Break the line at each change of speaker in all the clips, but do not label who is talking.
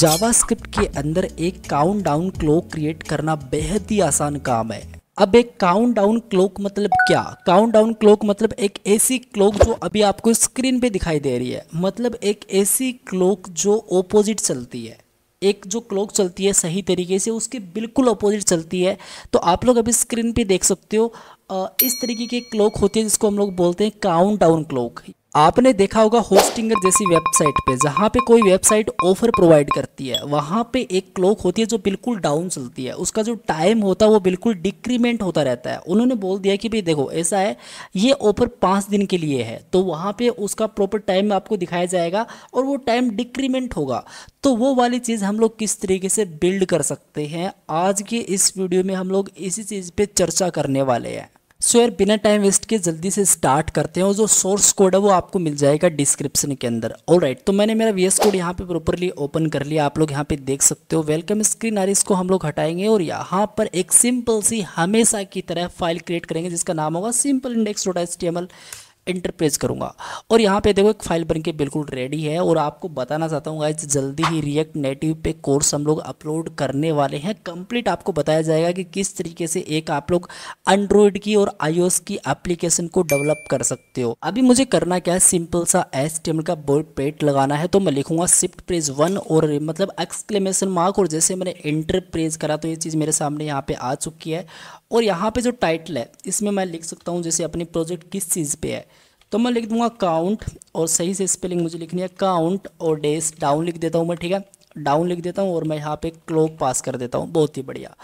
JavaScript के अंदर एक काउंटडाउन क्लॉक क्रिएट करना बेहद ही आसान काम है अब एक काउंटडाउन क्लॉक मतलब क्या काउंटडाउन क्लॉक मतलब एक ऐसी क्लॉक जो अभी आपको स्क्रीन पे दिखाई दे रही है मतलब एक ऐसी क्लॉक जो ओपोजिट चलती है एक जो क्लॉक चलती है सही तरीके से उसके बिल्कुल अपोजिट चलती है तो आप लोग अभी स्क्रीन पे देख सकते हो इस तरीके की क्लॉक होती है जिसको हम लोग बोलते हैं काउंट डाउन क्लॉक आपने देखा होगा होस्टिंगर जैसी वेबसाइट पे जहाँ पे कोई वेबसाइट ऑफर प्रोवाइड करती है वहाँ पे एक क्लॉक होती है जो बिल्कुल डाउन चलती है उसका जो टाइम होता है वो बिल्कुल डिक्रीमेंट होता रहता है उन्होंने बोल दिया कि भाई देखो ऐसा है ये ऑफर पाँच दिन के लिए है तो वहाँ पे उसका प्रॉपर टाइम आपको दिखाया जाएगा और वो टाइम डिक्रीमेंट होगा तो वो वाली चीज़ हम लोग किस तरीके से बिल्ड कर सकते हैं आज के इस वीडियो में हम लोग इसी चीज़ पर चर्चा करने वाले हैं सो यार बिना टाइम वेस्ट किए जल्दी से स्टार्ट करते हैं और जो सोर्स कोड है वो आपको मिल जाएगा डिस्क्रिप्शन के अंदर और राइट तो मैंने मेरा वी एस कोड यहाँ पे प्रॉपरली ओपन कर लिया आप लोग यहाँ पे देख सकते हो वेलकम स्क्रीन आ रही इसको हम लोग हटाएंगे और यहाँ पर एक सिंपल सी हमेशा की तरह फाइल क्रिएट करेंगे जिसका नाम होगा simple index dot H enter press करूँगा और यहाँ पे देखो एक फाइल बन के बिल्कुल रेडी है और आपको बताना चाहता हूँ गाइज जल्दी ही रिएक्ट नेटिव पे कोर्स हम लोग अपलोड करने वाले हैं कंप्लीट आपको बताया जाएगा कि किस तरीके से एक आप लोग एंड्रॉयड की और आईओएस की एप्लीकेशन को डेवलप कर सकते हो अभी मुझे करना क्या है सिंपल सा एस का बोर्ड पेट लगाना है तो मैं लिखूंगा सिफ्ट प्रेज वन और मतलब एक्सक्लेमेशन मार्क और जैसे मैंने इंटर करा तो ये चीज़ मेरे सामने यहाँ पे आ चुकी है और यहाँ पे जो टाइटल है इसमें मैं लिख सकता हूँ जैसे अपनी प्रोजेक्ट किस चीज़ पे है तो मैं लिख दूंगा काउंट और सही से स्पेलिंग मुझे लिखनी है काउंट और डेज डाउन लिख देता हूँ मैं ठीक है डाउन लिख देता हूँ और मैं यहाँ पे क्लॉक पास कर देता हूँ बहुत ही बढ़िया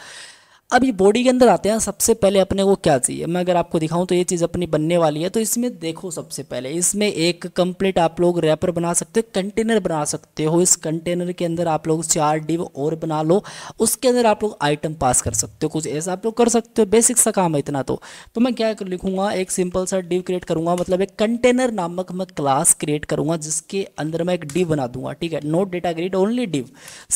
अब ये बॉडी के अंदर आते हैं सबसे पहले अपने को क्या चाहिए मैं अगर आपको दिखाऊं तो ये चीज़ अपनी बनने वाली है तो इसमें देखो सबसे पहले इसमें एक कंप्लीट आप लोग रैपर बना सकते हो कंटेनर बना सकते हो इस कंटेनर के अंदर आप लोग चार डिव और बना लो उसके अंदर आप लोग आइटम पास कर सकते हो कुछ ऐसा आप लोग कर सकते हो बेसिक सा काम है इतना तो तो मैं क्या लिखूंगा एक सिंपल सा डिव क्रिएट करूँगा मतलब एक कंटेनर नामक मैं क्लास क्रिएट करूँगा जिसके अंदर मैं एक डिव बना दूंगा ठीक है note data grade only div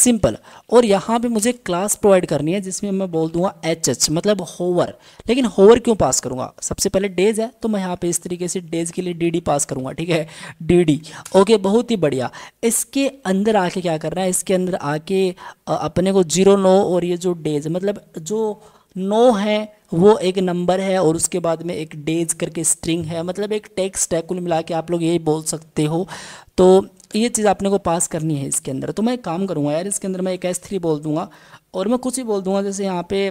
simple और यहाँ पर मुझे क्लास प्रोवाइड करनी है जिसमें मैं बोल दूँ दूंगा एच एच मतलब होवर लेकिन होवर क्यों पास करूंगा सबसे पहले डेज है तो मैं यहाँ पे इस तरीके से डेज के लिए डी डी पास करूंगा ठीक है डी डी ओके बहुत ही बढ़िया इसके अंदर आके क्या करना है इसके अंदर आके अपने को जीरो नो और ये जो डेज मतलब जो नो है वो एक नंबर है और उसके बाद में एक डेज करके स्ट्रिंग है मतलब एक टेक्स्ट है कुल मिला के आप लोग यही बोल सकते हो तो ये चीज़ आपने को पास करनी है इसके अंदर तो मैं काम करूँगा यार इसके अंदर मैं एक एस थ्री बोल दूंगा और मैं कुछ ही बोल दूंगा जैसे यहाँ पे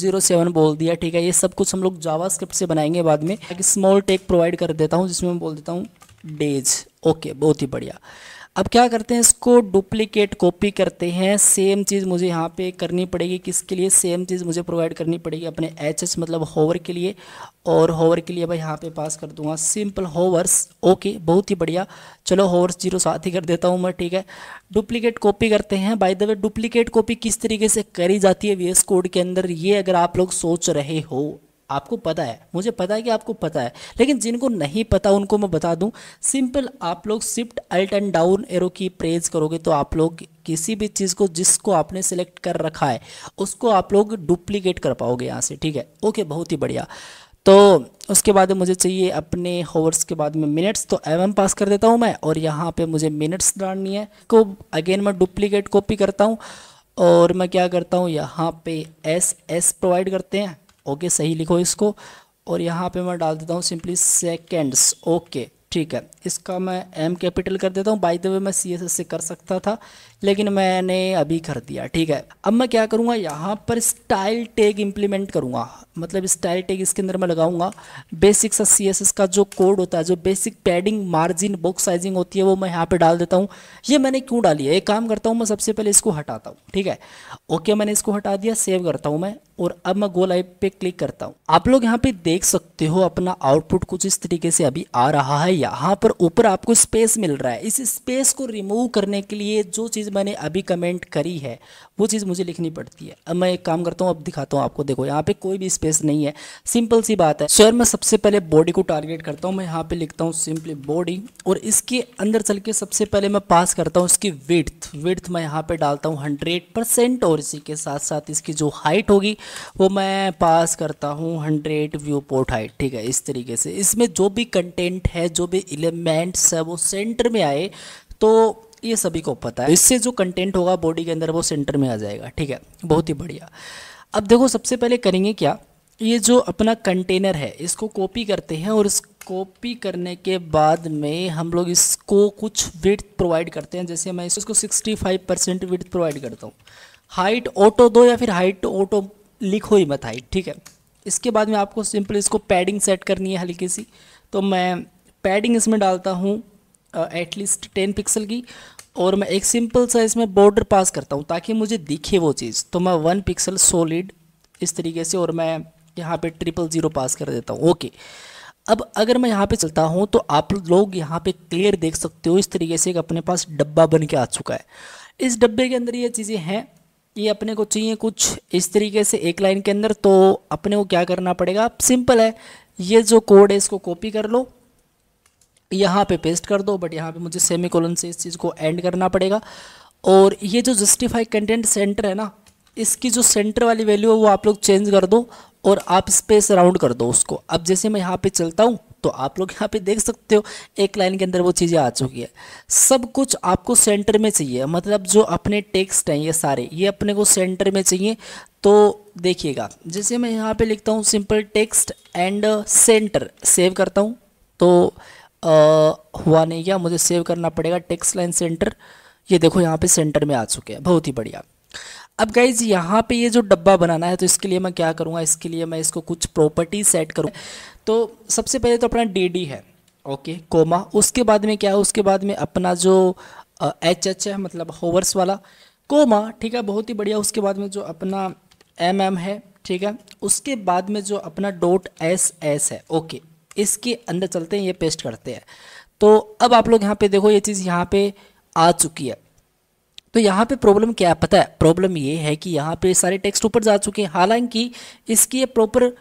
जीरो सेवन बोल दिया ठीक है ये सब कुछ हम लोग जावा स्क्रिप्ट से बनाएंगे बाद में एक स्मॉल टेक प्रोवाइड कर देता हूँ जिसमें मैं बोल देता हूँ डेज ओके बहुत ही बढ़िया अब क्या करते हैं इसको डुप्लीकेट कॉपी करते हैं सेम चीज़ मुझे यहाँ पे करनी पड़ेगी किसके लिए सेम चीज़ मुझे प्रोवाइड करनी पड़ेगी अपने एच एस मतलब होवर के लिए और होवर के लिए भाई यहाँ पे पास कर दूंगा सिंपल होवर्स ओके बहुत ही बढ़िया चलो होवर्स जीरो साथ ही कर देता हूँ मैं ठीक है डुप्लीकेट कॉपी करते हैं by the way duplicate copy किस तरीके से करी जाती है वी कोड के अंदर ये अगर आप लोग सोच रहे हो आपको पता है मुझे पता है कि आपको पता है लेकिन जिनको नहीं पता उनको मैं बता दूं सिंपल आप लोग shift alt and down arrow key press करोगे तो आप लोग किसी भी चीज़ को जिसको आपने सेलेक्ट कर रखा है उसको आप लोग डुप्लीकेट कर पाओगे यहाँ से ठीक है ओके बहुत ही बढ़िया तो उसके बाद मुझे चाहिए अपने होवर्स के बाद में मिनट्स तो एम पास कर देता हूँ मैं और यहाँ पे मुझे मिनट्स डालनी है को अगेन मैं डुप्लीकेट कॉपी करता हूँ और मैं क्या करता हूँ यहाँ पे एस एस प्रोवाइड करते हैं ओके सही लिखो इसको और यहाँ पे मैं डाल देता हूँ सिंपली सेकेंड्स ओके ठीक है इसका मैं एम कैपिटल कर देता हूँ बाई द वे मैं सी एस एस से कर सकता था लेकिन मैंने अभी कर दिया ठीक है अब मैं क्या करूँगा यहाँ पर स्टाइल टैग इम्प्लीमेंट करूँगा मतलब स्टाइल टैग इसके अंदर मैं लगाऊंगा बेसिक सा सी एस एस का जो कोड होता है जो basic padding margin box sizing होती है वो मैं यहाँ पर डाल देता हूँ ये मैंने क्यों डाली है एक काम करता हूँ मैं सबसे पहले इसको हटाता हूँ ठीक है ओके मैंने इसको हटा दिया सेव करता हूँ मैं और अब मैं गो लाइव पे क्लिक करता हूँ आप लोग यहाँ पे देख सकते हो अपना आउटपुट कुछ इस तरीके से अभी आ रहा है यहाँ पर ऊपर आपको स्पेस मिल रहा है इस स्पेस को रिमूव करने के लिए जो चीज़ मैंने अभी कमेंट करी है वो चीज़ मुझे लिखनी पड़ती है अब मैं एक काम करता हूँ अब दिखाता हूँ आपको देखो यहाँ पे कोई भी स्पेस नहीं है सिंपल सी बात है सर मैं सबसे पहले बॉडी को टारगेट करता हूँ मैं यहाँ पे लिखता हूँ सिंपली बॉडी और इसके अंदर चल के सबसे पहले मैं पास करता हूँ इसकी विर्थ विर्थ मैं यहाँ पर डालता हूँ हंड्रेड और इसी के साथ साथ इसकी जो हाइट होगी वो मैं पास करता हूँ हंड्रेड व्यू पोर्ट हाइट ठीक है इस तरीके से इसमें जो भी कंटेंट है जो भी एलिमेंट्स है वो सेंटर में आए तो ये सभी को पता है तो इससे जो कंटेंट होगा बॉडी के अंदर वो सेंटर में आ जाएगा ठीक है बहुत ही बढ़िया अब देखो सबसे पहले करेंगे क्या ये जो अपना कंटेनर है इसको कॉपी करते हैं और इस कॉपी करने के बाद में हम लोग इसको कुछ विथ प्रोवाइड करते हैं जैसे मैं इसको 65 परसेंट विथ प्रोवाइड करता हूँ हाइट ऑटो दो या फिर हाइट ऑटो लिखो ही मत हाइट ठीक है इसके बाद में आपको सिंपल इसको पैडिंग सेट करनी है हल्की सी तो मैं पैडिंग इसमें डालता हूँ एटलीस्ट टेन पिक्सल की और मैं एक सिंपल सा इसमें बॉर्डर पास करता हूँ ताकि मुझे दिखे वो चीज़ तो मैं वन पिक्सल सॉलिड इस तरीके से और मैं यहाँ पे ट्रिपल ज़ीरो पास कर देता हूँ ओके अब अगर मैं यहाँ पे चलता हूँ तो आप लोग यहाँ पे क्लियर देख सकते हो इस तरीके से अपने पास डब्बा बन के आ चुका है इस डब्बे के अंदर ये चीज़ें हैं ये अपने को चाहिए कुछ इस तरीके से एक लाइन के अंदर तो अपने को क्या करना पड़ेगा सिंपल है ये जो कोड है इसको कॉपी कर लो यहाँ पे पेस्ट कर दो बट यहाँ पे मुझे सेमी कोलन से इस चीज़ को एंड करना पड़ेगा और ये जो जस्टिफाई कंटेंट सेंटर है ना इसकी जो सेंटर वाली वैल्यू है वो आप लोग चेंज कर दो और आप स्पेस राउंड कर दो उसको अब जैसे मैं यहाँ पे चलता हूँ तो आप लोग यहाँ पे देख सकते हो एक लाइन के अंदर वो चीज़ें आ चुकी है सब कुछ आपको सेंटर में चाहिए मतलब जो अपने टेक्स्ट हैं ये सारे ये अपने को सेंटर में चाहिए तो देखिएगा जैसे मैं यहाँ पे लिखता हूँ simple text and center save करता हूँ तो हुआ नहीं क्या मुझे सेव करना पड़ेगा टेक्स्ट लाइन सेंटर ये देखो यहाँ पे सेंटर में आ चुके हैं बहुत ही बढ़िया अब गाइज यहाँ पे ये जो डब्बा बनाना है तो इसके लिए मैं क्या करूँगा इसके लिए मैं इसको कुछ प्रॉपर्टी सेट करूँ तो सबसे पहले तो अपना डी डी है ओके कोमा उसके बाद में क्या है उसके बाद में अपना जो एच एच है मतलब होवर्स वाला कोमा ठीक है बहुत ही बढ़िया उसके बाद में जो अपना एम एम है ठीक है उसके बाद में जो अपना डॉट एस एस है ओके इसके अंदर चलते हैं ये पेस्ट करते हैं तो अब आप लोग यहाँ पे देखो ये चीज़ यहाँ पे आ चुकी है तो यहाँ पे प्रॉब्लम क्या है पता है प्रॉब्लम ये है कि यहाँ पे सारे टेक्स्ट ऊपर जा चुके हैं हालांकि इसकी ये प्रॉपर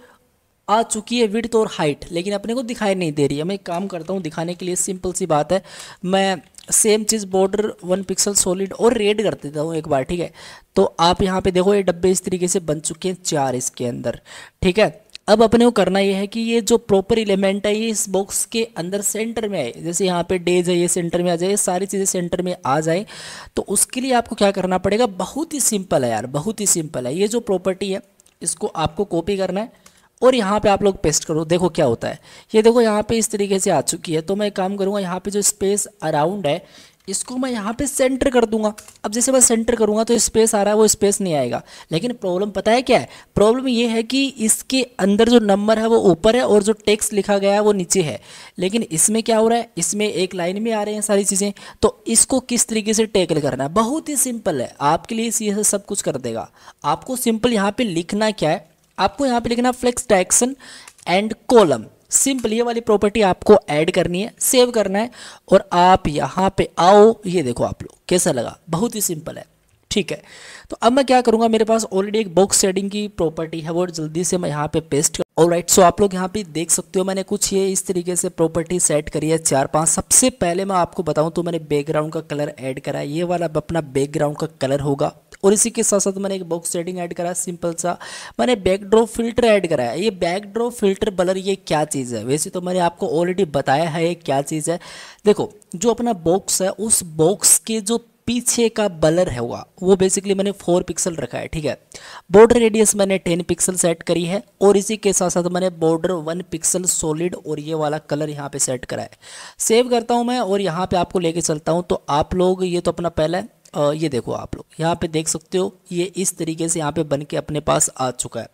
आ चुकी है विड्थ और हाइट लेकिन अपने को दिखाई नहीं दे रही है मैं एक काम करता हूँ दिखाने के लिए सिंपल सी बात है मैं सेम चीज़ बॉर्डर वन पिक्सल सॉलिड और रेड कर देता हूँ एक बार ठीक है तो आप यहाँ पे देखो ये डब्बे इस तरीके से बन चुके हैं चार इसके अंदर ठीक है अब अपने को करना ये है कि ये जो प्रॉपर एलिमेंट है ये इस बॉक्स के अंदर सेंटर में आए जैसे यहाँ पे डेज है ये सेंटर में आ जाए सारी चीज़ें सेंटर में आ जाए तो उसके लिए आपको क्या करना पड़ेगा बहुत ही सिंपल है यार बहुत ही सिंपल है ये जो प्रॉपर्टी है इसको आपको कॉपी करना है और यहाँ पे आप लोग पेस्ट करो देखो क्या होता है ये देखो यहाँ पे इस तरीके से आ चुकी है तो मैं काम करूँगा यहाँ पे जो स्पेस अराउंड है इसको मैं यहाँ पे सेंटर कर दूंगा अब जैसे मैं सेंटर करूँगा तो स्पेस आ रहा है वो स्पेस नहीं आएगा लेकिन प्रॉब्लम पता है क्या है प्रॉब्लम ये है कि इसके अंदर जो नंबर है वो ऊपर है और जो टेक्स्ट लिखा गया है वो नीचे है लेकिन इसमें क्या हो रहा है इसमें एक लाइन में आ रहे हैं सारी चीज़ें तो इसको किस तरीके से टैकल करना है बहुत ही सिंपल है आपके लिए ये सब कुछ कर देगा आपको सिंपल यहाँ पर लिखना क्या है आपको यहाँ पर लिखना फ्लेक्स टैक्सन एंड कॉलम सिंपल ये वाली प्रॉपर्टी आपको ऐड करनी है सेव करना है और आप यहाँ पे आओ ये देखो आप लोग कैसा लगा बहुत ही सिंपल है ठीक है तो अब मैं क्या करूँगा मेरे पास ऑलरेडी एक बॉक्स सेडिंग की प्रॉपर्टी है वो जल्दी से मैं यहाँ पे पेस्ट कर और राइट सो आप लोग यहाँ पे देख सकते हो मैंने कुछ ये इस तरीके से प्रॉपर्टी सेट करी है चार पांच सबसे पहले मैं आपको बताऊँ तो मैंने बैकग्राउंड का कलर ऐड करा है ये वाला अपना बैकग्राउंड का कलर होगा और इसी के साथ साथ मैंने एक बॉक्स सेटिंग ऐड करा सिंपल सा मैंने बैकड्रॉप फिल्टर ऐड कराया ये बैकड्रॉप फिल्टर बलर ये क्या चीज़ है वैसे तो मैंने आपको ऑलरेडी बताया है ये क्या चीज़ है देखो जो अपना बॉक्स है उस बॉक्स के जो पीछे का बलर है हुआ वो बेसिकली मैंने फोर पिक्सल रखा है ठीक है बॉर्डर रेडियस मैंने टेन पिक्सल सेट करी है और इसी के साथ साथ मैंने बॉर्डर वन पिक्सल सॉलिड और ये वाला कलर यहाँ पे सेट करा है सेव करता हूँ मैं और यहाँ पे आपको लेके चलता हूँ तो आप लोग ये तो अपना पहला है ये देखो आप लोग यहाँ पे देख सकते हो ये इस तरीके से यहाँ पे बन के अपने पास आ चुका है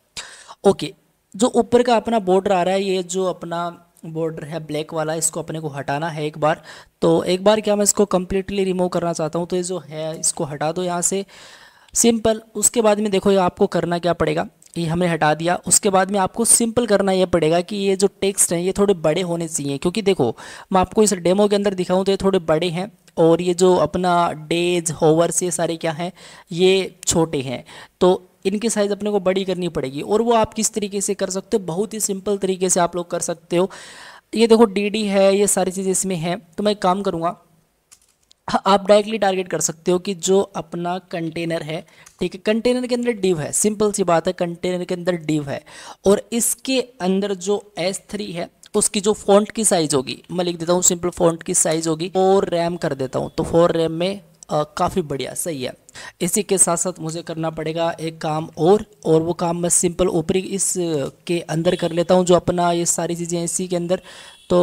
ओके जो ऊपर का अपना बॉर्डर आ रहा है ये जो अपना बॉर्डर है ब्लैक वाला इसको अपने को हटाना है एक बार तो एक बार क्या मैं इसको कम्प्लीटली रिमूव करना चाहता हूँ तो ये जो है इसको हटा दो यहाँ से सिंपल उसके बाद में देखो ये आपको करना क्या पड़ेगा ये हमने हटा दिया उसके बाद में आपको सिंपल करना यह पड़ेगा कि ये जो टेक्स्ट हैं ये थोड़े बड़े होने चाहिए क्योंकि देखो मैं आपको इस डेमो के अंदर दिखाऊँ तो ये थोड़े बड़े हैं और ये जो अपना डेज होवर्स ये सारे क्या हैं ये छोटे हैं तो इनके साइज़ अपने को बड़ी करनी पड़ेगी और वो आप किस तरीके से कर सकते हो बहुत ही सिंपल तरीके से आप लोग कर सकते हो ये देखो डी है ये सारी चीज़ें इसमें हैं तो मैं काम करूँगा आप डायरेक्टली टारगेट कर सकते हो कि जो अपना कंटेनर है ठीक है कंटेनर के अंदर डिव है सिंपल सी बात है कंटेनर के अंदर डिव है और इसके अंदर जो एस थ्री है तो उसकी जो फॉन्ट की साइज होगी मैं लिख देता हूँ सिंपल फॉन्ट की साइज होगी फोर रैम कर देता हूँ तो फोर रैम में काफ़ी बढ़िया सही है इसी के साथ साथ मुझे करना पड़ेगा एक काम और और वो काम मैं सिंपल ऊपरी इस के अंदर कर लेता हूँ जो अपना ये सारी चीज़ें इसी के अंदर तो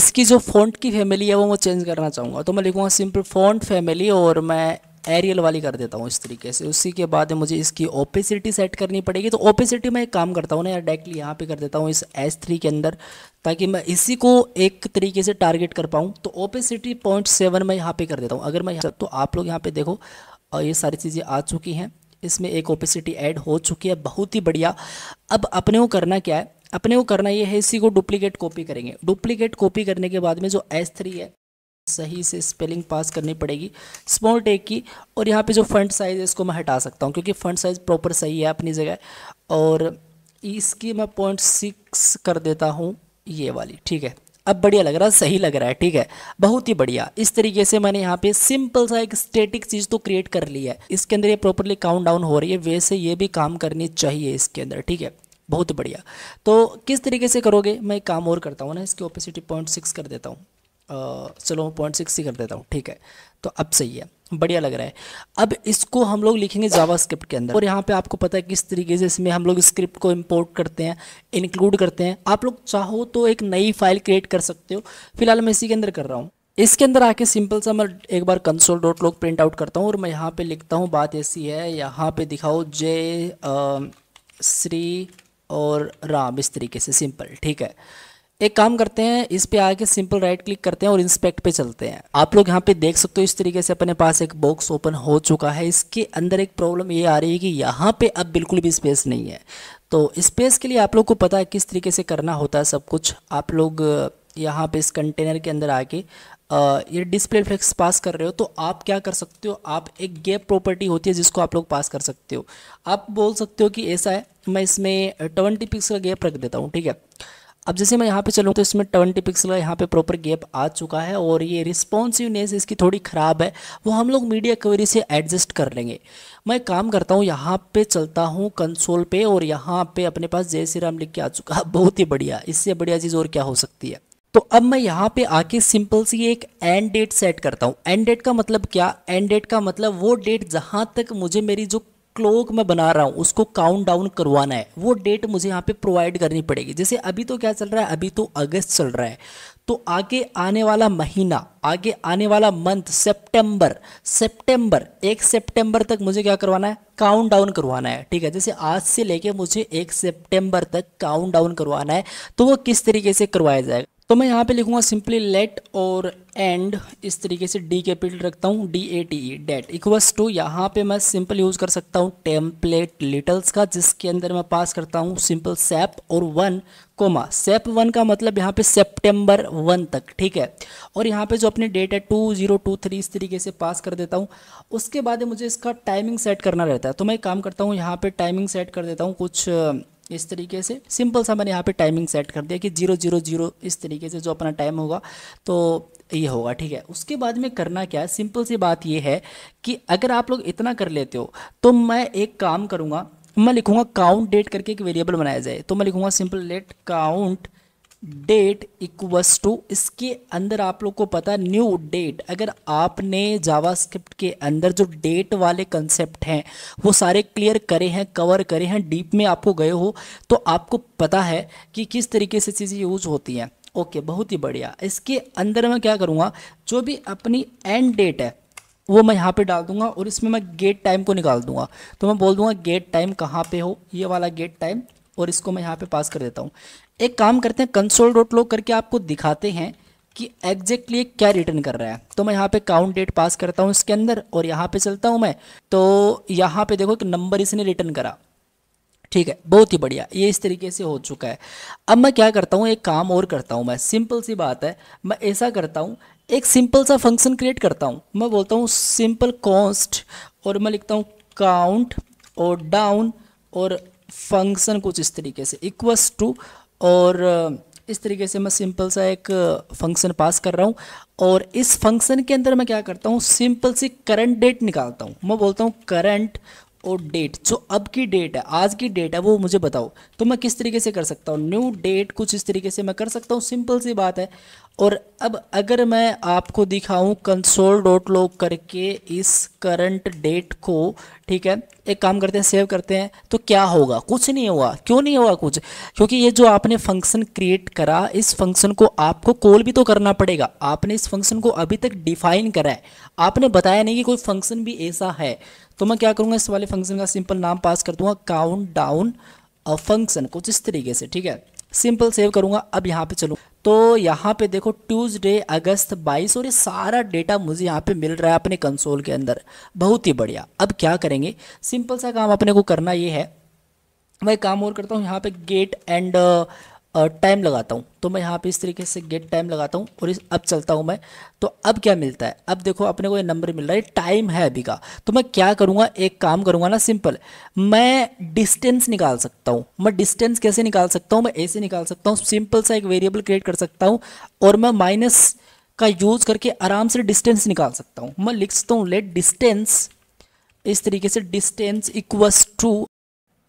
इसकी जो फ़ॉन्ट की फैमिली है वो मैं चेंज करना चाहूँगा तो मैं लिखूँगा सिंपल फ़ॉन्ट फैमिली और मैं एरियल वाली कर देता हूँ इस तरीके से उसी के बाद मुझे इसकी ओपेसिटी सेट करनी पड़ेगी तो ओपेसिटी मैं एक काम करता हूँ ना यार डायरेक्टली यहाँ पे कर देता हूँ इस एस थ्री के अंदर ताकि मैं इसी को एक तरीके से टारगेट कर पाऊँ तो ओपेसिटी पॉइंट सेवन मैं यहाँ पे कर देता हूँ अगर मैं तो आप लोग यहाँ पे देखो और ये सारी चीज़ें आ चुकी हैं इसमें एक ओपेसिटी एड हो चुकी है बहुत ही बढ़िया अब अपने को करना क्या है अपने को करना ये है इसी को डुप्लीकेट कॉपी करेंगे डुप्लीकेट कॉपी करने के बाद में जो एस थ्री है सही से स्पेलिंग पास करनी पड़ेगी स्मॉल टेक की और यहाँ पे जो फंड साइज़ है इसको मैं हटा सकता हूँ क्योंकि फंड साइज़ प्रॉपर सही है अपनी जगह और इसकी मैं पॉइंट सिक्स कर देता हूँ ये वाली ठीक है अब बढ़िया लग रहा है सही लग रहा है ठीक है बहुत ही बढ़िया इस तरीके से मैंने यहाँ पे सिंपल सा एक स्टेटिक चीज़ तो क्रिएट कर ली है इसके अंदर ये प्रॉपरली काउंट डाउन हो रही है वैसे ये भी काम करनी चाहिए इसके अंदर ठीक है बहुत बढ़िया तो किस तरीके से करोगे मैं एक काम और करता हूँ ना इसकी ओपेसिटी पॉइंट सिक्स कर देता हूँ चलो पॉइंट सिक्स ही कर देता हूँ ठीक है तो अब सही है बढ़िया लग रहा है अब इसको हम लोग लिखेंगे जावा स्क्रिप्ट के अंदर और यहाँ पे आपको पता है किस तरीके से इसमें हम लोग स्क्रिप्ट को इंपोर्ट करते हैं इंक्लूड करते हैं आप लोग चाहो तो एक नई फाइल क्रिएट कर सकते हो फिलहाल मैं इसी के अंदर कर रहा हूँ इसके अंदर आके सिंपल सा मैं एक बार console dot log print out करता हूँ और मैं यहाँ पे लिखता हूँ बात ऐसी है यहाँ पे दिखाओ जय श्री और राम इस तरीके से सिंपल ठीक है एक काम करते हैं इस पे आके सिंपल राइट क्लिक करते हैं और इंस्पेक्ट पे चलते हैं आप लोग यहाँ पे देख सकते हो इस तरीके से अपने पास एक बॉक्स ओपन हो चुका है इसके अंदर एक प्रॉब्लम ये आ रही है कि यहाँ पे अब बिल्कुल भी स्पेस नहीं है तो स्पेस के लिए आप लोग को पता है किस तरीके से करना होता है सब कुछ आप लोग यहाँ पे इस कंटेनर के अंदर आके ये डिस्प्ले फ्लेक्स पास कर रहे हो तो आप क्या कर सकते हो आप एक गैप प्रॉपर्टी होती है जिसको आप लोग पास कर सकते हो आप बोल सकते हो कि ऐसा है मैं इसमें ट्वेंटी पिक्स का गैप रख देता हूँ ठीक है अब जैसे मैं यहाँ पे चलूँ तो इसमें ट्वेंटी पिक्सल का यहाँ पे प्रॉपर गैप आ चुका है और ये रिस्पॉन्सिवनेस इसकी थोड़ी ख़राब है वो हम लोग मीडिया क्वेरी से एडजस्ट कर लेंगे मैं काम करता हूँ यहाँ पे चलता हूँ कंसोल पे और यहाँ पे अपने पास जय श्री राम लिख के आ चुका है बहुत ही बढ़िया इससे बढ़िया चीज़ और क्या हो सकती है तो अब मैं यहाँ पे आके सिंपल सी एक एंड डेट सेट करता हूँ एंड डेट का मतलब क्या एंड डेट का मतलब वो डेट जहाँ तक मुझे मेरी जो क्लॉक मैं बना रहा हूँ उसको काउंट डाउन करवाना है वो डेट मुझे यहाँ पे प्रोवाइड करनी पड़ेगी जैसे अभी तो क्या चल रहा है अभी तो अगस्त चल रहा है तो आगे आने वाला महीना आगे आने वाला मंथ सितंबर सितंबर एक सितंबर तक मुझे क्या करवाना है काउंट डाउन करवाना है ठीक है जैसे आज से लेके मुझे एक सितंबर तक काउंट डाउन करवाना है तो वो किस तरीके से करवाया जाएगा तो मैं यहाँ पे लिखूँगा सिंपली लेट और एंड इस तरीके से डी कैपिटल रखता हूँ D A T E date equals to यहाँ पे मैं सिंपल यूज़ कर सकता हूँ टेम्पलेट लिटल्स का जिसके अंदर मैं पास करता हूँ सिंपल सेप और वन कोमा सेप वन का मतलब यहाँ पे सेप्टेम्बर वन तक ठीक है और यहाँ पे जो अपनी डेट है टू जीरो टू थ्री इस तरीके से पास कर देता हूँ उसके बाद मुझे इसका टाइमिंग सेट करना रहता है तो मैं काम करता हूँ यहाँ पर टाइमिंग सेट कर देता हूँ कुछ इस तरीके से सिंपल सा मैंने यहाँ पे टाइमिंग सेट कर दिया कि जीरो जीरो जीरो इस तरीके से जो अपना टाइम होगा तो ये होगा ठीक है उसके बाद में करना क्या है सिंपल सी बात ये है कि अगर आप लोग इतना कर लेते हो तो मैं एक काम करूँगा मैं लिखूँगा काउंट डेट करके एक वेरिएबल बनाया जाए तो मैं लिखूँगा simple let count date equals to इसके अंदर आप लोग को पता न्यू डेट अगर आपने जावास्क्रिप्ट के अंदर जो डेट वाले कंसेप्ट हैं वो सारे क्लियर करे हैं कवर करे हैं डीप में आपको गए हो तो आपको पता है कि किस तरीके से चीज़ें यूज होती हैं ओके बहुत ही बढ़िया इसके अंदर मैं क्या करूँगा जो भी अपनी एंड डेट है वो मैं यहाँ पे डाल दूंगा और इसमें मैं गेट टाइम को निकाल दूंगा तो मैं बोल दूंगा गेट टाइम कहाँ पे हो ये वाला गेट टाइम और इसको मैं यहाँ पे पास कर देता हूँ एक काम करते हैं कंसोल डॉट लॉग करके आपको दिखाते हैं कि एग्जैक्टली क्या रिटर्न कर रहा है तो मैं यहाँ पे काउंट डेट पास करता हूँ इसके अंदर और यहाँ पे चलता हूँ मैं तो यहाँ पे देखो कि नंबर इसने रिटर्न करा ठीक है बहुत ही बढ़िया ये इस तरीके से हो चुका है अब मैं क्या करता हूँ एक काम और करता हूँ मैं सिंपल सी बात है मैं ऐसा करता हूँ एक सिंपल सा फंक्शन क्रिएट करता हूँ मैं बोलता हूँ सिंपल कॉस्ट और मैं लिखता हूँ काउंट और डाउन और फंक्शन कुछ इस तरीके से इक्वस टू और इस तरीके से मैं सिंपल सा एक फंक्शन पास कर रहा हूँ और इस फंक्शन के अंदर मैं क्या करता हूँ सिंपल सी करंट डेट निकालता हूँ मैं बोलता हूँ करंट और डेट जो अब की डेट है आज की डेट है वो मुझे बताओ तो मैं किस तरीके से कर सकता हूँ न्यू डेट कुछ इस तरीके से मैं कर सकता हूँ सिंपल सी बात है और अब अगर मैं आपको दिखाऊं कंसोल डॉट लॉग करके इस करंट डेट को ठीक है एक काम करते हैं सेव करते हैं तो क्या होगा कुछ नहीं हुआ क्यों नहीं हुआ कुछ क्योंकि ये जो आपने फंक्शन क्रिएट करा इस फंक्शन को आपको कॉल भी तो करना पड़ेगा आपने इस फंक्शन को अभी तक डिफाइन करा है आपने बताया नहीं कि कोई फंक्शन भी ऐसा है तो मैं क्या करूँगा इस वाले फंक्शन का सिंपल नाम पास कर दूँगा काउंट डाउन फंक्शन कुछ इस तरीके से ठीक है सिंपल सेव करूँगा अब यहाँ पे चलूँ तो यहाँ पे देखो ट्यूसडे अगस्त 22 और ये सारा डेटा मुझे यहाँ पे मिल रहा है अपने कंसोल के अंदर बहुत ही बढ़िया अब क्या करेंगे सिंपल सा काम अपने को करना ये है मैं काम और करता हूँ यहाँ पे गेट एंड uh, टाइम लगाता हूँ तो मैं यहाँ पे इस तरीके से गेट टाइम लगाता हूँ और इस अब चलता हूँ मैं तो अब क्या मिलता है अब देखो अपने को ये नंबर मिल रहा है टाइम है अभी का तो मैं क्या करूँगा एक काम करूँगा ना सिंपल मैं डिस्टेंस निकाल सकता हूँ मैं डिस्टेंस कैसे निकाल सकता हूँ मैं ऐसे निकाल सकता हूँ सिंपल सा एक वेरिएबल क्रिएट कर सकता हूँ और मैं माइनस का यूज़ करके आराम से डिस्टेंस निकाल सकता हूँ मैं लिख सकता हूँ लेट डिस्टेंस इस तरीके से डिस्टेंस इक्वस टू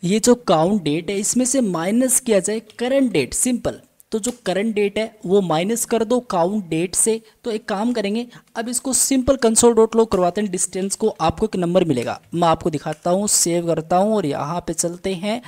ये जो काउंट डेट है इसमें से माइनस किया जाए करंट डेट सिंपल तो जो करंट डेट है वो माइनस कर दो काउंट डेट से तो एक काम करेंगे अब इसको सिंपल कंसोल डॉट लो करवाते हैं डिस्टेंस को आपको एक नंबर मिलेगा मैं आपको दिखाता हूँ सेव करता हूँ और यहाँ पे चलते हैं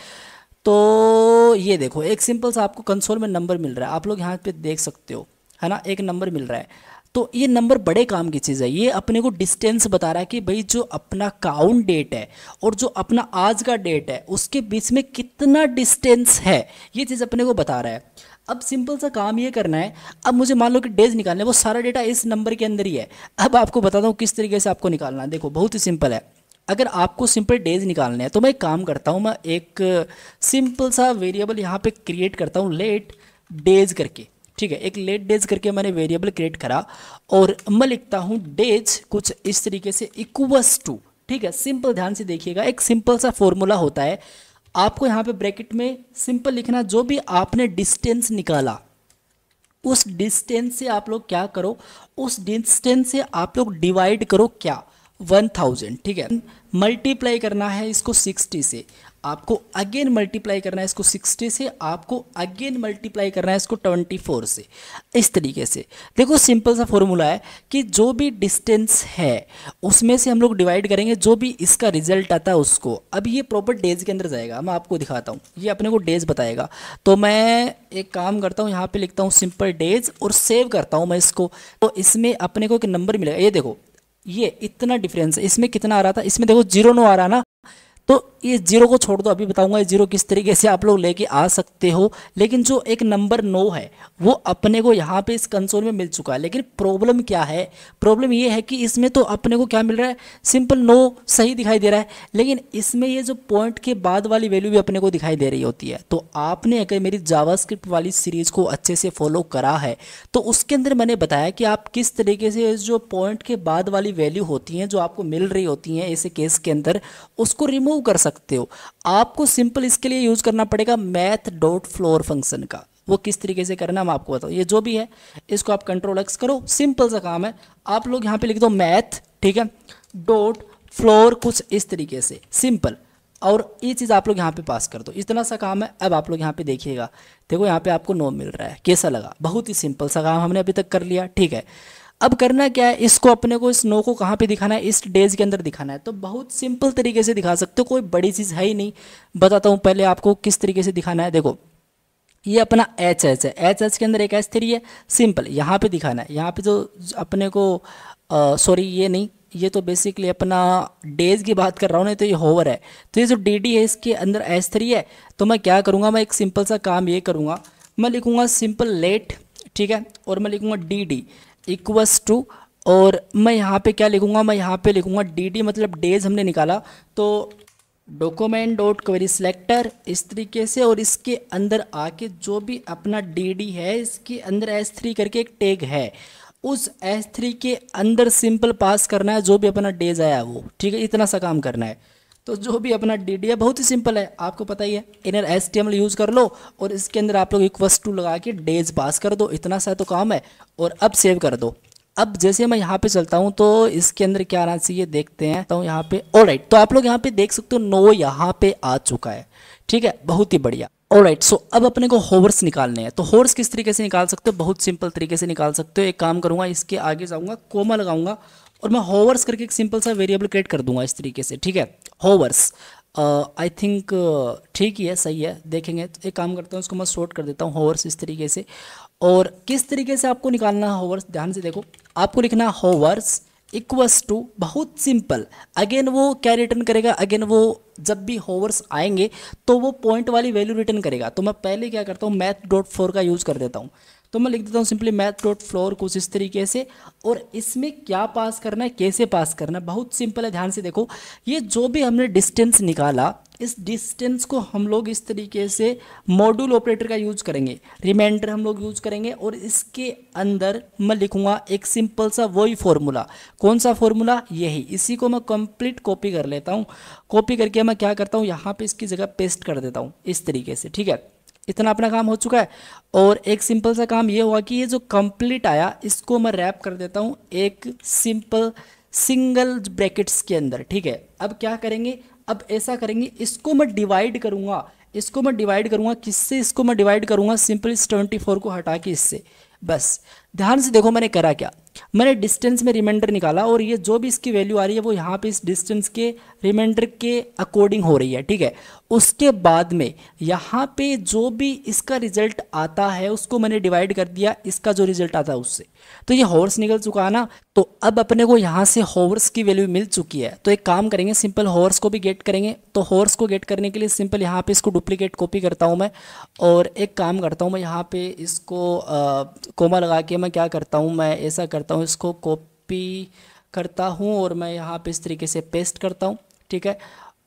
तो ये देखो एक सिंपल सा आपको कंसोल में नंबर मिल रहा है आप लोग यहाँ पे देख सकते हो है ना एक नंबर मिल रहा है तो ये नंबर बड़े काम की चीज़ है ये अपने को डिस्टेंस बता रहा है कि भाई जो अपना काउंट डेट है और जो अपना आज का डेट है उसके बीच में कितना डिस्टेंस है ये चीज़ अपने को बता रहा है अब सिंपल सा काम ये करना है अब मुझे मान लो कि डेज निकालना है वो सारा डेटा इस नंबर के अंदर ही है अब आपको बताता हूँ किस तरीके से आपको निकालना है देखो बहुत ही सिंपल है अगर आपको सिंपल डेज निकालने हैं तो मैं एक काम करता हूँ मैं एक सिंपल सा वेरिएबल यहाँ पे क्रिएट करता हूँ लेट डेज करके ठीक है एक लेट डेज करके मैंने वेरिएबल क्रिएट करा और मैं लिखता हूँ डेज कुछ इस तरीके से इक्वस टू ठीक है सिंपल ध्यान से देखिएगा एक सिंपल सा फॉर्मूला होता है आपको यहाँ पे ब्रैकेट में सिंपल लिखना जो भी आपने डिस्टेंस निकाला उस डिस्टेंस से आप लोग क्या करो उस डिस्टेंस से आप लोग डिवाइड करो क्या वन थाउजेंड ठीक है मल्टीप्लाई करना है इसको सिक्सटी से आपको अगेन मल्टीप्लाई करना है इसको 60 से आपको अगेन मल्टीप्लाई करना है इसको 24 से इस तरीके से देखो सिंपल सा फॉर्मूला है कि जो भी डिस्टेंस है उसमें से हम लोग डिवाइड करेंगे जो भी इसका रिजल्ट आता है उसको अब ये प्रॉपर डेज के अंदर जाएगा मैं आपको दिखाता हूँ ये अपने को डेज बताएगा तो मैं एक काम करता हूँ यहाँ पर लिखता हूँ सिंपल डेज और सेव करता हूँ मैं इसको तो इसमें अपने को एक नंबर मिलेगा ये देखो ये इतना डिफरेंस है इसमें कितना आ रहा था इसमें देखो जीरो नो आ रहा ना तो ये जीरो को छोड़ दो अभी बताऊंगा ये जीरो किस तरीके से आप लोग लेके आ सकते हो लेकिन जो एक नंबर नो है वो अपने को यहाँ पे इस कंसोल में मिल चुका है लेकिन प्रॉब्लम क्या है प्रॉब्लम ये है कि इसमें तो अपने को क्या मिल रहा है सिंपल नो सही दिखाई दे रहा है लेकिन इसमें ये जो पॉइंट के बाद वाली वैल्यू भी अपने को दिखाई दे रही होती है तो आपने अगर मेरी जावास्क्रिप्ट वाली सीरीज़ को अच्छे से फॉलो करा है तो उसके अंदर मैंने बताया कि आप किस तरीके से जो पॉइंट के बाद वाली वैल्यू होती हैं जो आपको मिल रही होती हैं ऐसे केस के अंदर उसको रिमूव क्यों कर सकते हो आपको सिंपल इसके लिए यूज़ करना पड़ेगा मैथ डॉट फ्लोर फंक्शन का वो किस तरीके से करना है आपको बताऊँ ये जो भी है इसको आप कंट्रोल एक्स करो सिंपल सा काम है आप लोग यहाँ पे लिख दो मैथ ठीक है डॉट फ्लोर कुछ इस तरीके से सिंपल और ये चीज़ आप लोग यहाँ पे पास कर दो इतना सा काम है अब आप लोग यहाँ पे देखिएगा देखो यहाँ पे आपको नो मिल रहा है कैसा लगा बहुत ही सिंपल सा काम हमने अभी तक कर लिया ठीक है अब करना क्या है इसको अपने को इस नो को कहाँ पे दिखाना है इस डेज के अंदर दिखाना है तो बहुत सिंपल तरीके से दिखा सकते हो कोई बड़ी चीज़ है ही नहीं बताता हूँ पहले आपको किस तरीके से दिखाना है देखो ये अपना एच एच है एच एच के अंदर एक एच थ्री है सिंपल यहाँ पे दिखाना है यहाँ पे जो अपने को सॉरी ये नहीं ये तो बेसिकली अपना डेज की बात कर रहा हूँ ना तो ये होवर है तो ये जो डी डी है इसके अंदर एच थ्री है तो मैं क्या करूँगा मैं एक सिंपल सा काम ये करूँगा मैं लिखूँगा सिंपल लेट ठीक है और मैं लिखूँगा डी डी इक्वस टू और मैं यहाँ पे क्या लिखूँगा मैं यहाँ पे लिखूँगा डी मतलब डेज हमने निकाला तो डॉक्यूमेंट डॉट क्वेरी सिलेक्टर इस तरीके से और इसके अंदर आके जो भी अपना डी है इसके अंदर एस थ्री करके एक टेग है उस एस थ्री के अंदर सिंपल पास करना है जो भी अपना डेज आया वो ठीक है इतना सा काम करना है तो जो भी अपना डी है बहुत ही सिंपल है आपको पता ही है इनर एस यूज़ कर लो और इसके अंदर आप लोग इक्वस टू लगा के डेज पास कर दो इतना सा तो काम है और अब सेव कर दो अब जैसे मैं यहाँ पे चलता हूँ तो इसके अंदर क्या आना चाहिए देखते हैं तो यहाँ पे ऑल तो आप लोग यहाँ पे देख सकते हो नो यहाँ पे आ चुका है ठीक है बहुत ही बढ़िया और राइट सो अब अपने को होवर्स निकालने हैं तो होवर्स किस तरीके से निकाल सकते हो बहुत सिंपल तरीके से निकाल सकते हो एक काम करूँगा इसके आगे जाऊँगा कोमा लगाऊंगा और मैं होवर्स करके एक सिंपल सा वेरिएबल क्रिएट कर दूंगा इस तरीके से ठीक है होवर्स आई थिंक ठीक ही है सही है देखेंगे तो एक काम करता हूँ उसको मैं शॉर्ट कर देता हूँ होवर्स इस तरीके से और किस तरीके से आपको निकालना है होवर्स ध्यान से देखो आपको लिखना है होवर्स इक्वस टू बहुत सिंपल अगेन वो क्या रिटर्न करेगा अगेन वो जब भी होवर्स आएंगे तो वो पॉइंट वाली वैल्यू रिटर्न करेगा तो मैं पहले क्या करता हूँ मैथ डॉट फोर का यूज़ कर देता हूँ तो मैं लिख देता हूँ सिंपली मैथ डॉट फ्लोर कुछ इस तरीके से और इसमें क्या पास करना है कैसे पास करना है बहुत सिंपल है ध्यान से देखो ये जो भी हमने डिस्टेंस निकाला इस डिस्टेंस को हम लोग इस तरीके से मॉड्यूल ऑपरेटर का यूज करेंगे रिमाइंडर हम लोग यूज करेंगे और इसके अंदर मैं लिखूंगा एक सिंपल सा वही फॉर्मूला कौन सा फॉर्मूला यही इसी को मैं कंप्लीट कॉपी कर लेता हूँ कॉपी करके मैं क्या करता हूँ यहाँ पे इसकी जगह पेस्ट कर देता हूँ इस तरीके से ठीक है इतना अपना काम हो चुका है और एक सिंपल सा काम ये हुआ कि ये जो कंप्लीट आया इसको मैं रैप कर देता हूँ एक सिंपल सिंगल ब्रैकेट्स के अंदर ठीक है अब क्या करेंगे अब ऐसा करेंगे इसको मैं डिवाइड करूँगा इसको मैं डिवाइड करूँगा किससे इसको मैं डिवाइड करूँगा सिंपल इस ट्वेंटी फोर को हटा के इससे बस ध्यान से देखो मैंने करा क्या मैंने डिस्टेंस में रिमाइंडर निकाला और ये जो भी इसकी वैल्यू आ रही है वो यहाँ पे इस डिस्टेंस के रिमाइंडर के अकॉर्डिंग हो रही है ठीक है उसके बाद में यहाँ पे जो भी इसका रिजल्ट आता है उसको मैंने डिवाइड कर दिया इसका जो रिजल्ट आता है उससे तो ये हॉर्स निकल चुका है ना तो अब अपने को यहाँ से हॉर्स की वैल्यू मिल चुकी है तो एक काम करेंगे सिंपल हॉर्स को भी गेट करेंगे तो हॉर्स को गेट करने के लिए सिंपल यहाँ पे इसको डुप्लीकेट कॉपी करता हूँ मैं और एक काम करता हूँ मैं यहाँ पे इसको आ, कोमा लगा के मैं क्या करता हूँ मैं ऐसा करता हूँ इसको कॉपी करता हूँ और मैं यहाँ पर इस तरीके से पेस्ट करता हूँ ठीक है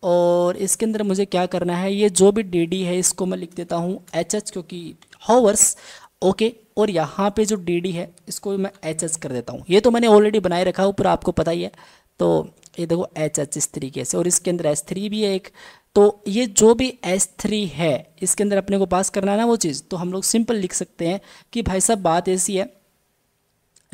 और इसके अंदर मुझे क्या करना है ये जो भी डी डी है इसको मैं लिख देता हूँ एच एच क्योंकि होवर्स ओके और यहाँ पे जो डी डी है इसको मैं एच एच कर देता हूँ ये तो मैंने ऑलरेडी बनाए रखा है पूरा आपको पता ही है तो ये देखो एच एच इस तरीके से और इसके अंदर एस थ्री भी है एक तो ये जो भी एस थ्री है इसके अंदर अपने को पास करना है ना वो चीज़ तो हम लोग सिंपल लिख सकते हैं कि भाई साहब बात ऐसी है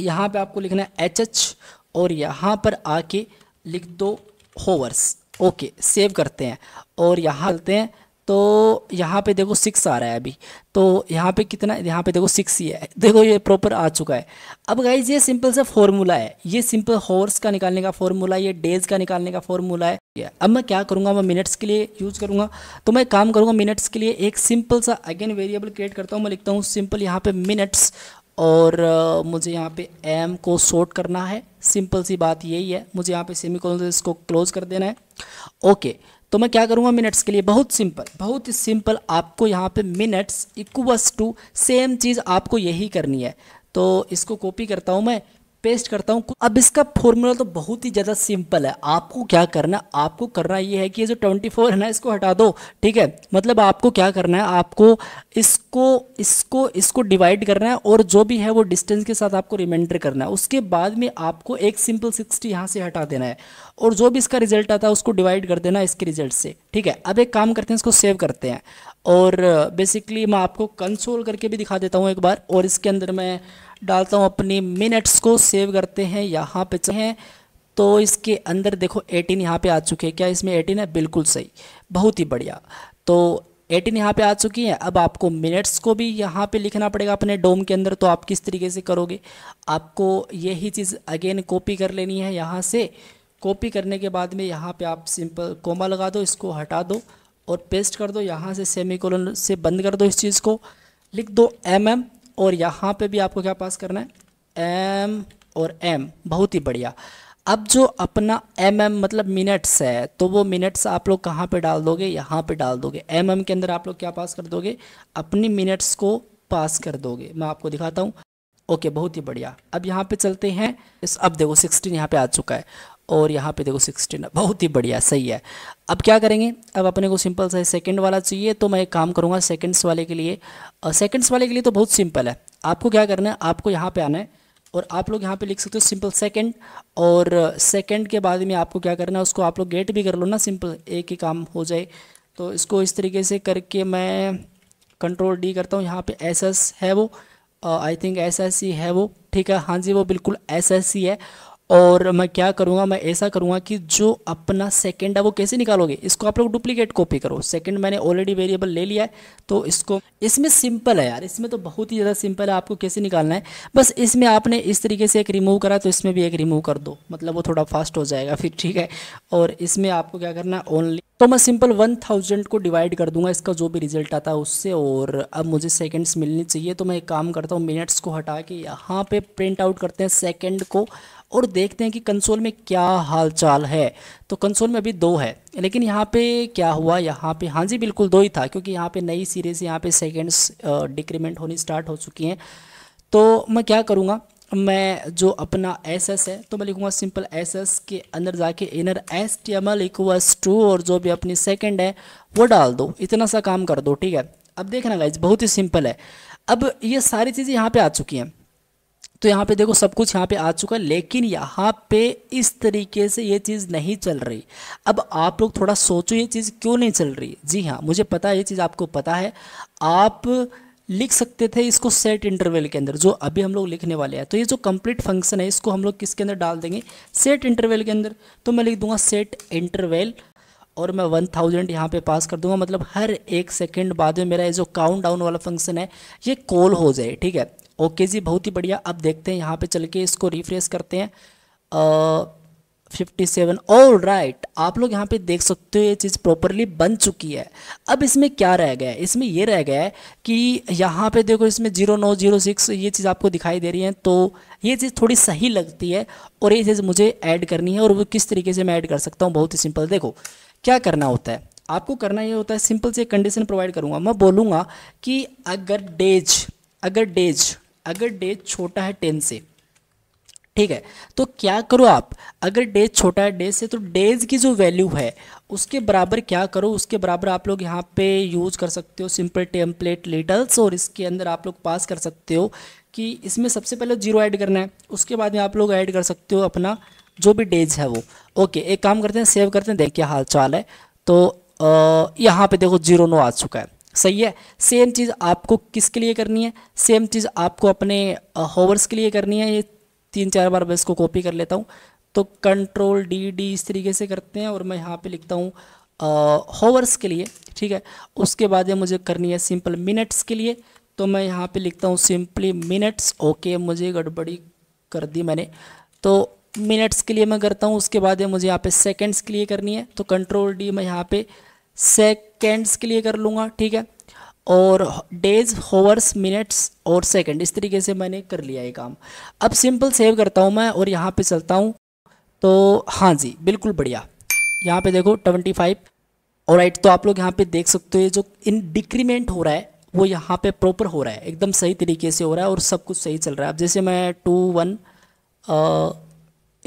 यहाँ पर आपको लिखना है एच एच और यहाँ पर आके लिख दो होवर्स ओके सेव करते हैं और यहाँ चलते हैं तो यहाँ पे देखो सिक्स आ रहा है अभी तो यहाँ पे कितना यहाँ पे देखो सिक्स ही है देखो ये प्रॉपर आ चुका है अब गाइज ये सिंपल सा फॉर्मूला है ये सिंपल हॉर्स का निकालने का फॉर्मूला ये डेज का निकालने का फॉर्मूला है अब मैं क्या करूँगा मैं मिनट्स के लिए यूज़ करूँगा तो मैं काम करूँगा मिनट्स के लिए एक सिंपल सा अगेन वेरिएबल क्रिएट करता हूँ मैं लिखता हूँ सिंपल यहाँ पे मिनट्स और मुझे यहाँ पे एम को शॉर्ट करना है सिंपल सी बात यही है मुझे यहाँ पे सेमी कॉलन से इसको क्लोज कर देना है ओके तो मैं क्या करूँगा मिनट्स के लिए बहुत सिंपल बहुत ही सिंपल आपको यहाँ पे मिनट्स इक्वस टू सेम चीज़ आपको यही करनी है तो इसको कॉपी करता हूँ मैं पेस्ट करता हूँ अब इसका फॉर्मूला तो बहुत ही ज़्यादा सिंपल है आपको क्या करना है आपको करना ये है कि ये जो 24 है ना इसको हटा दो ठीक है मतलब आपको क्या करना है आपको इसको इसको इसको डिवाइड करना है और जो भी है वो डिस्टेंस के साथ आपको रिमाइंडर करना है उसके बाद में आपको एक सिंपल सिक्सटी यहाँ से हटा देना है और जो भी इसका रिजल्ट आता है उसको डिवाइड कर देना इसके रिजल्ट से ठीक है अब एक काम करते हैं इसको सेव करते हैं और बेसिकली मैं आपको कंसोल करके भी दिखा देता हूँ एक बार और इसके अंदर मैं डालता हूँ अपनी मिनट्स को सेव करते हैं यहाँ पे चले तो इसके अंदर देखो 18 यहाँ पे आ चुके हैं क्या इसमें 18 है बिल्कुल सही बहुत ही बढ़िया तो 18 यहाँ पे आ चुकी है अब आपको मिनट्स को भी यहाँ पे लिखना पड़ेगा अपने डोम के अंदर तो आप किस तरीके से करोगे आपको यही चीज़ अगेन कॉपी कर लेनी है यहाँ से कॉपी करने के बाद में यहाँ पर आप सिंपल कोमा लगा दो इसको हटा दो और पेस्ट कर दो यहाँ से सेमी कोलन से बंद कर दो इस चीज़ को लिख दो एम mm, और यहाँ पे भी आपको क्या पास करना है एम और एम बहुत ही बढ़िया अब जो अपना एम एम मतलब मिनट्स है तो वो मिनट्स आप लोग कहाँ पे डाल दोगे यहाँ पे डाल दोगे एम एम के अंदर आप लोग क्या पास कर दोगे अपनी मिनट्स को पास कर दोगे मैं आपको दिखाता हूँ ओके बहुत ही बढ़िया अब यहाँ पे चलते हैं अब देखो सिक्सटीन यहाँ पे आ चुका है और यहाँ पे देखो सिक्सटीन बहुत ही बढ़िया सही है अब क्या करेंगे अब अपने को सिंपल सा सेकंड वाला चाहिए तो मैं एक काम करूँगा सेकंड्स वाले के लिए सेकंड्स वाले के लिए तो बहुत सिंपल है आपको क्या करना है आपको यहाँ पे आना है और आप लोग यहाँ पे लिख सकते हो सिंपल सेकंड और सेकंड के बाद में आपको क्या करना है उसको आप लोग गेट भी कर लो ना सिंपल एक ही काम हो जाए तो इसको इस तरीके से करके मैं कंट्रोल डी करता हूँ यहाँ पर एस है वो आई थिंक एस सी है वो ठीक है हाँ जी वो बिल्कुल एस सी है और मैं क्या करूँगा मैं ऐसा करूँगा कि जो अपना सेकेंड है वो कैसे निकालोगे इसको आप लोग डुप्लीकेट कॉपी करो सेकेंड मैंने ऑलरेडी वेरिएबल ले लिया है तो इसको इसमें सिंपल है यार इसमें तो बहुत ही ज़्यादा सिंपल है आपको कैसे निकालना है बस इसमें आपने इस तरीके से एक रिमूव करा तो इसमें भी एक रिमूव कर दो मतलब वो थोड़ा फास्ट हो जाएगा फिर ठीक है और इसमें आपको क्या करना है ओनली तो मैं सिंपल वन थाउजेंड को डिवाइड कर दूंगा इसका जो भी रिजल्ट आता है उससे और अब मुझे सेकंड्स मिलनी चाहिए तो मैं एक काम करता हूँ मिनट्स को हटा के यहाँ पे प्रिंट आउट करते हैं सेकंड को और देखते हैं कि कंसोल में क्या हालचाल है तो कंसोल में अभी दो है लेकिन यहाँ पे क्या हुआ यहाँ पे हाँ जी बिल्कुल दो ही था क्योंकि यहाँ पे नई सीरीज़ यहाँ पे सेकेंड्स डिक्रीमेंट होनी स्टार्ट हो चुकी हैं तो मैं क्या करूँगा मैं जो अपना एस एस है तो मैं लिखूँगा सिंपल एस एस के अंदर जाके inner S T M L equals to और जो भी अपनी सेकंड है वो डाल दो इतना सा काम कर दो ठीक है अब देखना गाइज बहुत ही सिंपल है अब ये सारी चीज़ें यहाँ पे आ चुकी हैं तो यहाँ पे देखो सब कुछ यहाँ पे आ चुका है लेकिन यहाँ पे इस तरीके से ये चीज़ नहीं चल रही अब आप लोग थोड़ा सोचो ये चीज़ क्यों नहीं चल रही जी हाँ मुझे पता है ये चीज़ आपको पता है आप लिख सकते थे इसको सेट इंटरवल के अंदर जो अभी हम लोग लिखने वाले हैं तो ये जो कंप्लीट फंक्शन है इसको हम लोग किसके अंदर डाल देंगे सेट इंटरवेल के अंदर तो मैं लिख दूंगा सेट इंटरवेल और मैं वन थाउजेंड यहाँ पर पास कर दूंगा मतलब हर एक सेकेंड बाद में मेरा ये जो काउंट डाउन वाला फंक्शन है ये कॉल हो जाए ठीक है ओके जी बहुत ही बढ़िया अब देखते हैं यहाँ पे चल के इसको रिफ्रेश करते हैं फिफ्टी सेवन ऑल राइट आप लोग यहाँ पे देख सकते हो ये चीज़ प्रॉपरली बन चुकी है अब इसमें क्या रह गया है इसमें ये रह गया है कि यहाँ पे देखो इसमें जीरो नौ जीरो सिक्स ये चीज़ आपको दिखाई दे रही है तो ये चीज़ थोड़ी सही लगती है और ये चीज़ मुझे ऐड करनी है और वो किस तरीके से मैं ऐड कर सकता हूँ बहुत ही सिंपल देखो क्या करना होता है आपको करना ये होता है सिंपल से कंडीशन प्रोवाइड करूँगा मैं बोलूँगा कि अगर डेज अगर डेज अगर डे छोटा है टेन से ठीक है तो क्या करो आप अगर डेज छोटा है डेज से तो डेज की जो वैल्यू है उसके बराबर क्या करो उसके बराबर आप लोग यहाँ पे यूज कर सकते हो सिंपल टेम्पलेट लिटल्स और इसके अंदर आप लोग पास कर सकते हो कि इसमें सबसे पहले जीरो ऐड करना है उसके बाद में आप लोग ऐड कर सकते हो अपना जो भी डेज है वो ओके एक काम करते हैं सेव करते हैं देखिए हाल चाल है तो यहाँ पर देखो जीरो नो आ चुका है सही है सेम चीज़ आपको किसके लिए करनी है सेम चीज़ आपको अपने होवर्स के लिए करनी है ये तीन चार बार मैं इसको कॉपी कर लेता हूँ तो कंट्रोल डी डी इस तरीके से करते हैं और मैं यहाँ पे लिखता हूँ होवर्स के लिए ठीक है उसके बाद ये मुझे करनी है सिंपल मिनट्स के लिए तो मैं यहाँ पे लिखता हूँ सिंपली मिनट्स ओके मुझे गड़बड़ी कर दी मैंने तो मिनट्स के लिए मैं करता हूँ उसके बाद ये मुझे यहाँ पे सेकेंड्स के लिए करनी है तो कंट्रोल डी मैं यहाँ पे सेक सेकेंड्स के लिए कर लूँगा ठीक है और डेज होवर्स मिनट्स और सेकेंड इस तरीके से मैंने कर लिया ये काम अब सिंपल सेव करता हूँ मैं और यहाँ पे चलता हूँ तो हाँ जी बिल्कुल बढ़िया यहाँ पे देखो ट्वेंटी फाइव और राइट तो आप लोग यहाँ पे देख सकते हो जो इन डिक्रीमेंट हो रहा है वो यहाँ पे प्रॉपर हो रहा है एकदम सही तरीके से हो रहा है और सब कुछ सही चल रहा है अब जैसे मैं टू वन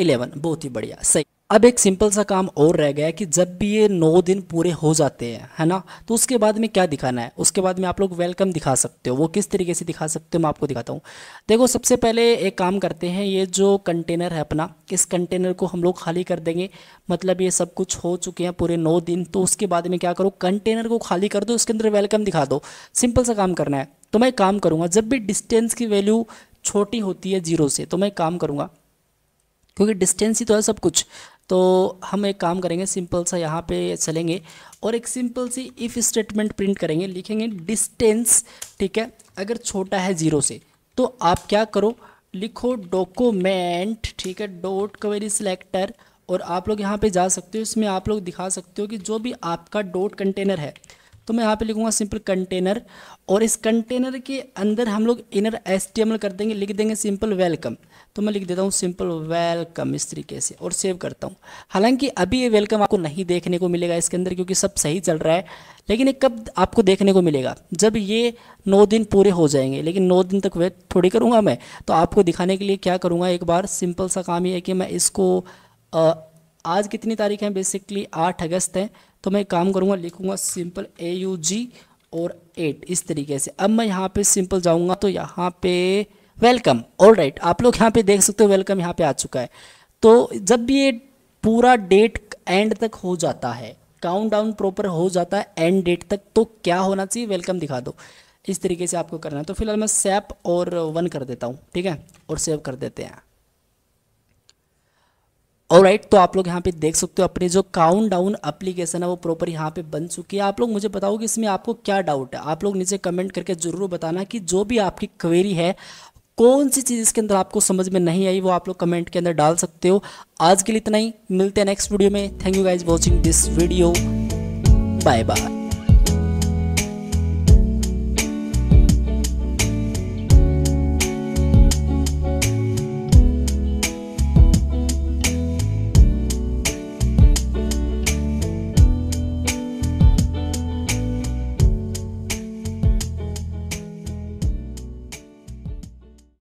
इलेवन बहुत ही बढ़िया सही अब एक सिंपल सा काम और रह गया है कि जब भी ये नौ दिन पूरे हो जाते हैं है ना तो उसके बाद में क्या दिखाना है उसके बाद में आप लोग वेलकम दिखा सकते हो वो किस तरीके से दिखा सकते हो मैं आपको दिखाता हूँ देखो सबसे पहले एक काम करते हैं ये जो कंटेनर है अपना इस कंटेनर को हम लोग खाली कर देंगे मतलब ये सब कुछ हो चुके हैं पूरे नौ दिन तो उसके बाद में क्या करो कंटेनर को खाली कर दो उसके अंदर वेलकम दिखा दो सिंपल सा काम करना है तो मैं काम करूँगा जब भी डिस्टेंस की वैल्यू छोटी होती है जीरो से तो मैं काम करूँगा क्योंकि डिस्टेंस ही तो है सब कुछ तो हम एक काम करेंगे सिंपल सा यहाँ पे चलेंगे और एक सिंपल सी इफ़ स्टेटमेंट प्रिंट करेंगे लिखेंगे डिस्टेंस ठीक है अगर छोटा है ज़ीरो से तो आप क्या करो लिखो डॉक्यूमेंट ठीक है डॉट क्वेरी सिलेक्टर और आप लोग यहाँ पे जा सकते हो इसमें आप लोग दिखा सकते हो कि जो भी आपका डॉट कंटेनर है तो मैं यहाँ पे लिखूँगा सिंपल कंटेनर और इस कंटेनर के अंदर हम लोग इनर एस कर देंगे लिख देंगे सिंपल वेलकम तो मैं लिख देता हूँ सिंपल वेलकम इस तरीके से और सेव करता हूँ हालांकि अभी ये वेलकम आपको नहीं देखने को मिलेगा इसके अंदर क्योंकि सब सही चल रहा है लेकिन ये कब आपको देखने को मिलेगा जब ये नौ दिन पूरे हो जाएंगे लेकिन नौ दिन तक वेट थोड़ी करूँगा मैं तो आपको दिखाने के लिए क्या करूँगा एक बार सिंपल सा काम ये है कि मैं इसको आ, आज कितनी तारीख है बेसिकली आठ अगस्त है तो मैं काम करूँगा लिखूँगा सिंपल ए यू जी और एट इस तरीके से अब मैं यहाँ पे सिंपल जाऊँगा तो यहाँ पे वेलकम ऑल राइट आप लोग यहाँ पे देख सकते हो वेलकम यहाँ पे आ चुका है तो जब भी ये पूरा डेट एंड तक हो जाता है काउंट डाउन प्रॉपर हो जाता है एंड डेट तक तो क्या होना चाहिए वेलकम दिखा दो इस तरीके से आपको करना है तो फिलहाल मैं सेप और वन कर देता हूँ ठीक है और सेव कर देते हैं और राइट तो आप लोग यहाँ पे देख सकते हो अपने जो काउंट डाउन अप्लीकेशन है वो प्रॉपर यहाँ पे बन चुकी है आप लोग मुझे बताओ कि इसमें आपको क्या डाउट है आप लोग नीचे कमेंट करके ज़रूर बताना कि जो भी आपकी क्वेरी है कौन सी चीज़ इसके अंदर आपको समझ में नहीं आई वो आप लोग कमेंट के अंदर डाल सकते हो आज के लिए इतना ही मिलते हैं नेक्स्ट वीडियो में thank you guys watching this video bye bye